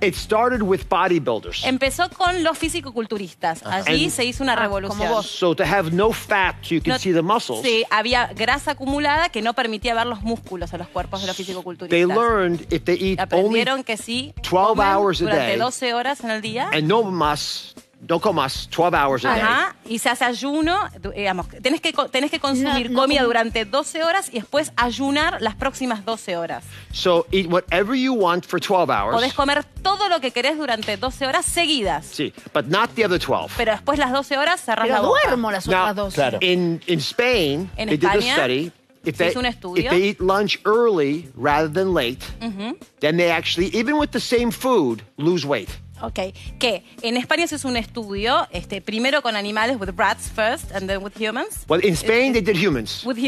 It started with bodybuilders. Empezó con los fisicoculturistas. Allí And- se hizo una ah, revolución. como So to have no fat, you can No- see the muscles. Sí, había grasa acumulada que no permitía ver los músculos a los cuerpos de los They fisicoculturistas. learned if they eat only Aprendieron que sí 12 comen hours a day. 12 horas en el día and no más, no comas 12 hours a day. Ajá, y se hace ayuno, eh, digamos, tenés que, tenés que consumir comida durante 12 horas y después ayunar las próximas 12 horas. So eat whatever you want for 12 hours. Podés comer todo lo que querés durante 12 horas seguidas. Sí, but not the other 12. Pero después las 12 horas cerrás Pero la duermo las otras 12. Claro. In, Spain, en España, did a study if un estudio. If they eat lunch early rather than late, uh then they actually, even with the same food, lose weight. Ok, que en España se hizo un estudio, este, primero con animales, with rats first, and then with humans. Well, in Spain they did humans. With humans.